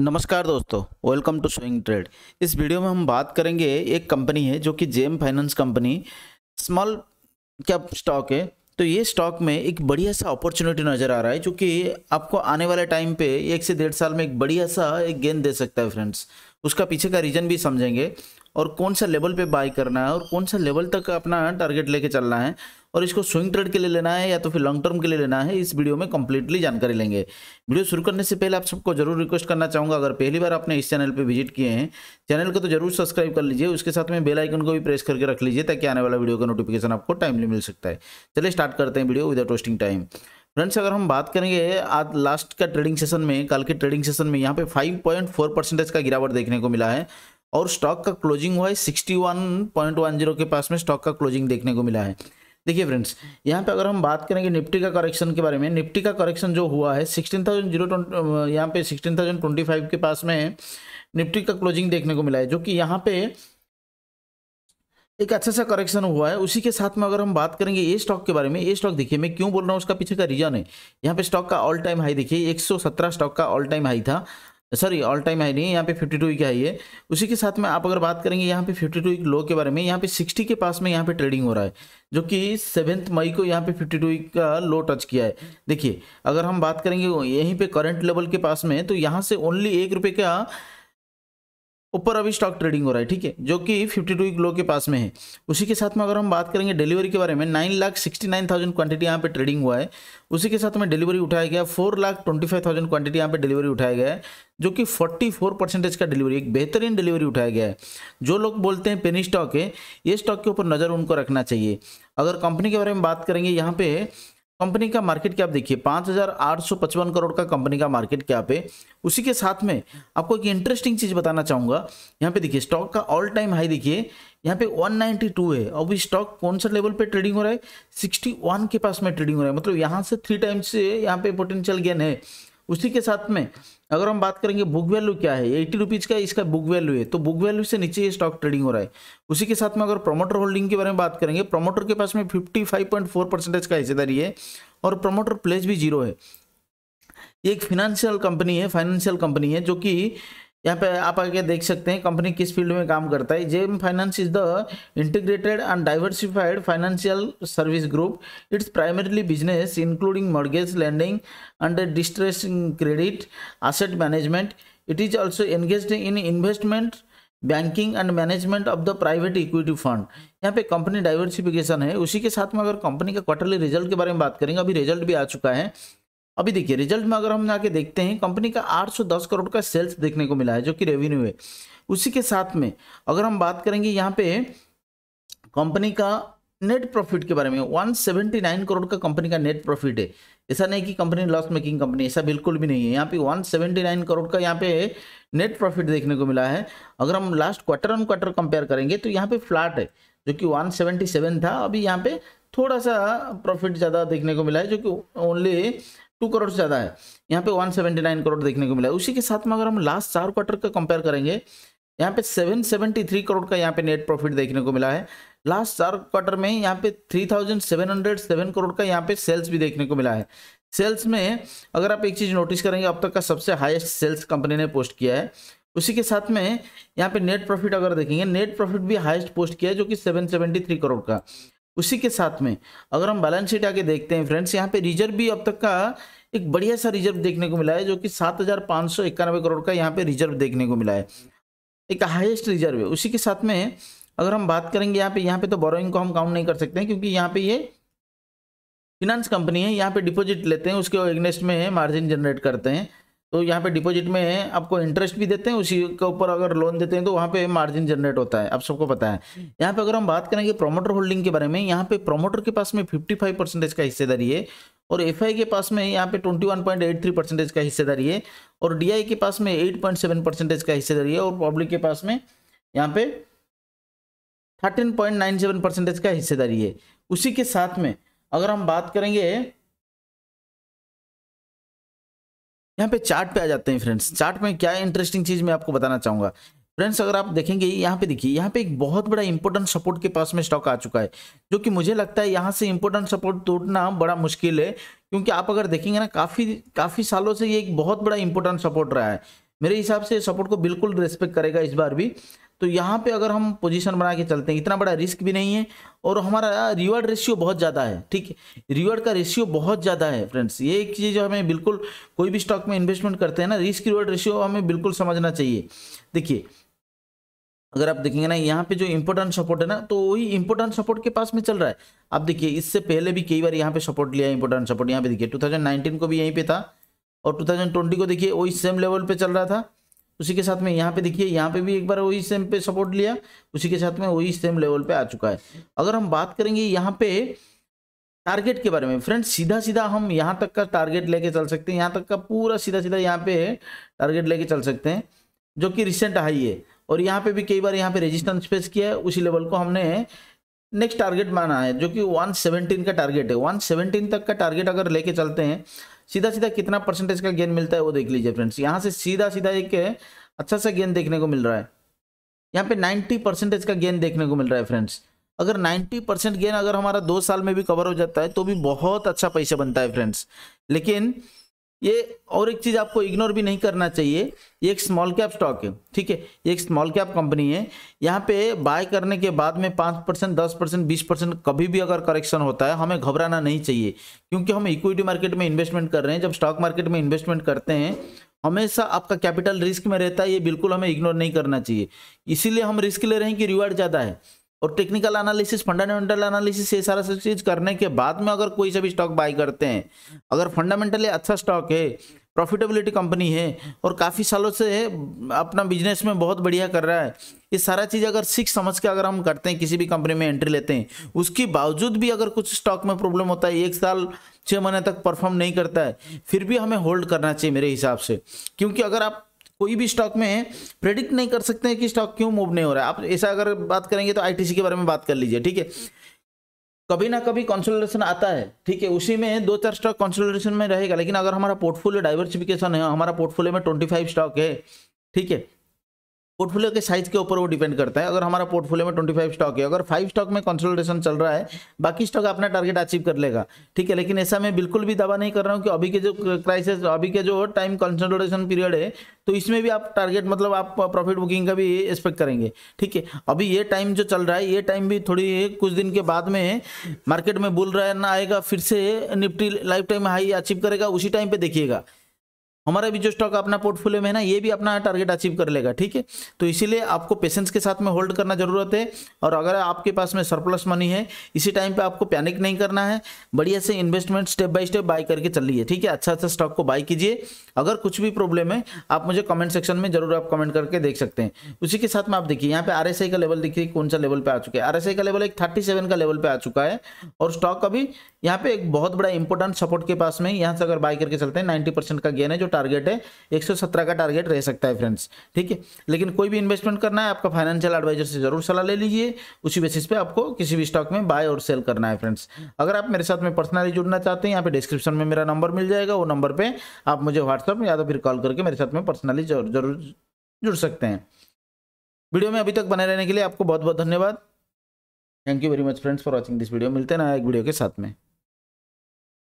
नमस्कार दोस्तों welcome to swing trade इस वीडियो में हम बात करेंगे एक कंपनी है जो कि JM finance company small cap stock है तो ये स्टॉक में एक बढ़िया सा अपॉर्चुनिटी नज़र आ रहा है जो कि आपको आने वाले टाइम पे एक से डेढ़ साल में एक बढ़िया सा एक गेंद दे सकता है फ्रेंड्स उसका पीछे का रीजन भी समझेंगे और कौन सा लेवल पे बाय करना है और कौन सा लेवल तक अपना टारगेट लेके चलना है और इसको स्विंग ट्रेड के लिए लेना है या तो फिर लॉन्ग टर्म के लिए लेना है इस वीडियो में कंप्लीटली जानकारी लेंगे वीडियो शुरू करने से पहले आप सबको जरूर रिक्वेस्ट करना चाहूँगा अगर पहली बार आपने इस चैनल पर विजिट किए हैं चैनल को तो जरूर सब्सक्राइब कर लीजिए उसके साथ में बेलाइकन को भी प्रेस करके रख लीजिए ताकि आने वाला वीडियो का नोटिफिकेशन आपको टाइमली मिल सकता है चलिए स्टार्ट करते हैं video without wasting time friends अगर हम बात करेंगे आज लास्ट का ट्रेडिंग सेशन में कल के ट्रेडिंग सेशन में यहाँ पे 5.4 परसेंटेज का गिरावट देखने को मिला है और स्टॉक का क्लोजिंग हुआ है 61.10 के पास में स्टॉक का क्लोजिंग देखने को मिला है देखिए फ्रेंड्स यहाँ पे अगर हम बात करेंगे निफ्टी का करेक्शन के बारे में निफ्टी का करेक्शन जो हुआ है सिक्सटीन थाउजेंड जीरो ट्वेंटी यहाँ पे सिक्सटीन थाउजेंड ट्वेंटी फाइव के पास में निफ्टी का क्लोजिंग देखने को मिला है जो कि यहाँ पे एक अच्छा सा करेक्शन हुआ है उसी के साथ में अगर हम बात करेंगे ये स्टॉक के बारे में ये स्टॉक देखिए मैं क्यों बोल रहा हूँ उसका पीछे का रीजन है यहाँ पे स्टॉक का ऑल टाइम हाई देखिए 117 स्टॉक का ऑल टाइम हाई था सॉरी ऑल टाइम हाई नहीं यहाँ पे 52 टू का है उसी के साथ में आप अगर बात करेंगे यहाँ पे 52 टू लो के बारे में यहाँ पे 60 के पास में यहाँ पे ट्रेडिंग हो रहा है जो कि सेवेंथ मई को यहाँ पे 52 टू का लो टच किया है देखिए अगर हम बात करेंगे यहीं पे करंट लेवल के पास में तो यहाँ से ओनली एक रुपये का ऊपर अभी स्टॉक ट्रेडिंग हो रहा है ठीक है जो कि फिफ्टी टू लो के पास में है उसी के साथ में अगर हम बात करेंगे डिलीवरी के बारे में nine lakh sixty nine thousand quantity यहाँ पे ट्रेडिंग हुआ है उसी के साथ में डिलीवरी उठाया गया four lakh twenty five thousand quantity यहाँ पे डिलीवरी उठाया गया है जो कि फोर्टी फोर परसेंटेज का डिलीवरी एक बेहतरीन डिलीवरी उठाया गया है जो लोग बोलते हैं पेनी स्टॉक है ये स्टॉक के ऊपर नज़र उनको रखना चाहिए अगर कंपनी के बारे में बात करेंगे यहाँ पे कंपनी का मार्केट कैप देखिए पांच हज़ार आठ सौ पचपन करोड़ का कंपनी का मार्केट कैप है उसी के साथ में आपको एक इंटरेस्टिंग चीज़ बताना चाहूँगा यहाँ पे देखिए स्टॉक का ऑल टाइम हाई देखिए यहाँ पे 192 है अब ये स्टॉक कौन सा लेवल पे ट्रेडिंग हो रहा है 61 के पास में ट्रेडिंग हो रहा है मतलब यहाँ से थ्री टाइम्स यहाँ पे पोटेंशियल गेन है उसी के साथ में अगर हम बात करेंगे बुक वैल्यू क्या है एट्टी रुपीज का इसका बुक वैल्यू है तो बुक वैल्यू से नीचे ये स्टॉक ट्रेडिंग हो रहा है उसी के साथ में अगर प्रमोटर होल्डिंग के बारे में बात करेंगे प्रमोटर के पास में fifty five point four percentage का हिस्सेदारी है और प्रमोटर प्लेस भी जीरो है एक फिनेंशियल कंपनी है फाइनेंशियल कंपनी है जो कि यहाँ पे आप आगे देख सकते हैं कंपनी किस फील्ड में काम करता है JM finance is the integrated and diversified financial service group its primarily business including mortgage lending and distressing credit asset management it is also engage in investment banking and management of the private equity fund यहाँ पे company diversification है उसी के साथ में अगर company का quarterly result के बारे में बात करेंगे अभी रिजल्ट भी आ चुका है अभी देखिए रिजल्ट में अगर हम जाके देखते हैं कंपनी का 810 करोड़ का सेल्स देखने को मिला है जो कि रेवेन्यू है उसी के साथ में अगर हम बात करेंगे यहाँ पे कंपनी का नेट प्रॉफिट के बारे में 179 करोड़ का कंपनी का नेट प्रॉफिट है ऐसा नहीं कि कंपनी लॉस मेकिंग कंपनी ऐसा बिल्कुल भी नहीं है यहाँ पे 179 करोड़ का यहाँ पे नेट प्रॉफिट देखने को मिला है अगर हम last quarter on quarter compare करेंगे तो यहाँ पे फ्लैट है जो कि 177 था अभी यहाँ पे थोड़ा सा प्रॉफिट ज़्यादा देखने को मिला है जो कि ओनली टू करोड़ से ज़्यादा है यहाँ पे वन सेवेंटी नाइन करोड़ देखने को मिला उसी के साथ में अगर हम लास्ट चार क्वार्टर का कंपेयर करेंगे यहाँ पे सेवन सेवेंटी थ्री करोड़ का यहाँ पे नेट प्रॉफिट देखने को मिला है लास्ट चार क्वार्टर में यहाँ पे three thousand seven hundred seven crore का यहाँ पे सेल्स भी देखने को मिला है सेल्स में अगर आप एक चीज़ नोटिस करेंगे अब तक का सबसे हाइस्ट सेल्स कंपनी ने पोस्ट किया है उसी के साथ में यहाँ पे नेट प्रॉफिट अगर देखेंगे नेट प्रॉफिट भी हाईएस्ट पोस्ट किया है जो कि 773 करोड़ का उसी के साथ में अगर हम बैलेंस शीट आके देखते हैं फ्रेंड्स यहाँ पे रिजर्व भी अब तक का एक बढ़िया सा रिजर्व देखने को मिला है जो कि सात हज़ार पाँच सौ इक्यानवे करोड़ का यहाँ पे रिजर्व देखने को मिला है एक हाईएस्ट रिजर्व है उसी के साथ में अगर हम बात करेंगे यहाँ पे यहाँ पे तो बोरोइंग को हम काउंट नहीं कर सकते हैं क्योंकि यहाँ पे ये फिनांस कंपनी है यहाँ पे डिपॉजिट लेते हैं उसके अगेंस्ट में मार्जिन जनरेट करते हैं तो यहाँ पे डिपॉजिट में आपको इंटरेस्ट भी देते हैं उसी के ऊपर अगर लोन देते हैं तो वहाँ पे मार्जिन जनरेट होता है आप सबको पता है यहाँ पे अगर हम बात करेंगे प्रोमोटर होल्डिंग के बारे में यहाँ पे प्रोमोटर के पास में 55 परसेंटेज का हिस्सेदारी है और एफ के पास में यहाँ पे 21.83 परसेंटेज का हिस्सेदारी है और डी के पास में एट परसेंटेज का हिस्सेदारी है और पब्लिक के पास में यहाँ पे थर्टीन परसेंटेज का हिस्सेदारी है उसी के साथ में अगर हम बात करेंगे यहाँ पे चार्ट पे आ जाते हैं फ्रेंड्स चार्ट में क्या इंटरेस्टिंग चीज़ मैं आपको बताना चाहूंगा फ्रेंड्स अगर आप देखेंगे यहाँ पे देखिए यहाँ पे एक बहुत बड़ा इंपोर्टेंट सपोर्ट के पास में स्टॉक आ चुका है जो कि मुझे लगता है यहाँ से इंपोर्टेंट सपोर्ट टूटना बड़ा मुश्किल है क्योंकि आप अगर देखेंगे ना काफ़ी काफ़ी सालों से ये एक बहुत बड़ा इंपोर्टेंट सपोर्ट रहा है मेरे हिसाब से सपोर्ट को बिल्कुल रेस्पेक्ट करेगा इस बार भी तो यहाँ पे अगर हम पोजीशन बना के चलते हैं इतना बड़ा रिस्क भी नहीं है और हमारा रिवर्ड रेशियो बहुत ज़्यादा है ठीक है रिवर्ड का रेशियो बहुत ज़्यादा है फ्रेंड्स ये एक चीज़ हमें बिल्कुल कोई भी स्टॉक में इन्वेस्टमेंट करते हैं ना रिस्क रिवर्ड रेशियो हमें बिल्कुल समझना चाहिए देखिए अगर आप देखेंगे ना यहाँ पे जो इम्पोर्टेंट सपोर्ट है ना तो वही इम्पोर्टेंट सपोर्ट के पास में चल रहा है आप देखिए इससे पहले भी कई बार यहाँ पे सपोर्ट लिया इम्पोर्टेंट सपोर्ट यहाँ पे देखिए 2019 को भी यहीं पे था और 2020 को देखिए वही सेम लेवल पे चल रहा था उसी के साथ में यहाँ पे देखिए यहाँ पे भी एक बार वही सेम पे सपोर्ट लिया उसी के साथ में वही सेम लेवल पे आ चुका है अगर हम बात करेंगे यहाँ पे टारगेट के बारे में फ्रेंड्स सीधा सीधा हम यहाँ तक का टारगेट लेके चल सकते हैं यहाँ तक का पूरा सीधा सीधा यहाँ पे टारगेट लेके चल सकते हैं जो कि रिसेंट हाई है और यहाँ पे भी कई बार यहाँ पे रेजिस्टेंस फेस किया है उसी लेवल को हमने नेक्स्ट टारगेट माना है जो कि 117 का टारगेट है 117 तक का टारगेट अगर लेके चलते हैं सीधा सीधा कितना परसेंटेज का गेन मिलता है वो देख लीजिए फ्रेंड्स यहाँ से सीधा सीधा एक अच्छा सा गेन देखने को मिल रहा है यहाँ पे 90 परसेंटेज का गेन देखने को मिल रहा है फ्रेंड्स अगर 90 परसेंट गेन अगर हमारा दो साल में भी कवर हो जाता है तो भी बहुत अच्छा पैसा बनता है फ्रेंड्स लेकिन ये और एक चीज़ आपको इग्नोर भी नहीं करना चाहिए ये एक स्मॉल कैप स्टॉक है ठीक है ये एक स्मॉल कैप कंपनी है यहाँ पे बाय करने के बाद में पाँच परसेंट दस परसेंट बीस परसेंट कभी भी अगर करेक्शन होता है हमें घबराना नहीं चाहिए क्योंकि हम इक्विटी मार्केट में इन्वेस्टमेंट कर रहे हैं जब स्टॉक मार्केट में इन्वेस्टमेंट करते हैं हमेशा आपका कैपिटल रिस्क में रहता है ये बिल्कुल हमें इग्नोर नहीं करना चाहिए इसीलिए हम रिस्क ले रहे हैं कि रिवार्ड ज़्यादा है और टेक्निकल एनालिसिस फंडामेंटल एनालिसिस ये सारा सब चीज़ करने के बाद में अगर कोई सा भी स्टॉक बाई करते हैं अगर फंडामेंटली अच्छा स्टॉक है प्रॉफिटेबिलिटी कंपनी है और काफ़ी सालों से अपना बिजनेस में बहुत बढ़िया कर रहा है ये सारा चीज़ अगर सीख समझ के अगर हम करते हैं किसी भी कंपनी में एंट्री लेते हैं उसके बावजूद भी अगर कुछ स्टॉक में प्रॉब्लम होता है एक साल छः महीने तक परफॉर्म नहीं करता है फिर भी हमें होल्ड करना चाहिए मेरे हिसाब से क्योंकि अगर आप कोई भी स्टॉक में प्रेडिक्ट नहीं कर सकते हैं कि स्टॉक क्यों मूव नहीं हो रहा है आप ऐसा अगर बात करेंगे तो आईटीसी के बारे में बात कर लीजिए ठीक है कभी ना कभी कंसोलिडेशन आता है ठीक है उसी में दो चार स्टॉक कंसोलिडेशन में रहेगा लेकिन अगर हमारा पोर्टफोलियो डाइवर्सिफिकेशन है हमारा पोर्टफोलियो में ट्वेंटी फाइव स्टॉक है ठीक है पोर्टफोलियो के साइज के ऊपर वो डिपेंड करता है अगर हमारा पोर्टफोलियो में 25 स्टॉक है अगर फाइव स्टॉक में कंसोलिडेशन चल रहा है बाकी स्टॉक अपना टारगेट अचीव कर लेगा ठीक है लेकिन ऐसा मैं बिल्कुल भी दावा नहीं कर रहा हूँ कि अभी के जो क्राइसिस अभी के जो टाइम कंसोलिडेशन पीरियड है तो इसमें भी आप टारगेट मतलब आप प्रॉफिट बुकिंग का भी एक्सपेक्ट करेंगे ठीक है अभी ये टाइम जो चल रहा है ये टाइम भी थोड़ी कुछ दिन के बाद में मार्केट में बुल रहा है ना आएगा फिर से Nifty life time high achieve करेगा उसी टाइम पे देखिएगा हमारा भी जो स्टॉक अपना पोर्टफोलियो में है ना ये भी अपना टारगेट अचीव कर लेगा ठीक है तो इसीलिए आपको पेशेंस के साथ में होल्ड करना जरूरत है और अगर आपके पास में सरप्लस मनी है इसी टाइम पे आपको पैनिक नहीं करना है बढ़िया से investment step by step by करके चलिए ठीक है अच्छा अच्छा स्टॉक को बाय कीजिए अगर कुछ भी प्रॉब्लम है आप मुझे कमेंट सेक्शन में जरूर आप कमेंट करके देख सकते हैं उसी के साथ में आप देखिए यहाँ पे आर का लेवल देखिए कौन सा लेवल पे आ चुका है आर का लेवल एक थर्टी सेवन का लेवल पर आ चुका है और स्टॉक अभी यहाँ पे एक बहुत बड़ा इंपॉर्टेंट सपोर्ट के पास में यहाँ से अगर बाय करके चलते हैं नाइन्टी परसेंट का गेन है जो टारगेट है 117 का टारगेट रह सकता है फ्रेंड्स ठीक है लेकिन कोई भी इन्वेस्टमेंट करना है आपका फाइनेंशियल एडवाइजर से जरूर सलाह ले लीजिए उसी बेसिस पे आपको किसी भी स्टॉक में बाय और सेल करना है फ्रेंड्स अगर आप मेरे साथ में पर्सनली जुड़ना चाहते हैं यहाँ पे डिस्क्रिप्शन में मेरा नंबर मिल जाएगा वो नंबर पर आप मुझे व्हाट्सअप या तो फिर कॉल करके मेरे साथ में पर्सनली जरूर जुड़ सकते हैं वीडियो में अभी तक बने रहने के लिए आपको बहुत बहुत धन्यवाद thank you very much friends for watching this video मिलते हैं ना एक वीडियो के साथ में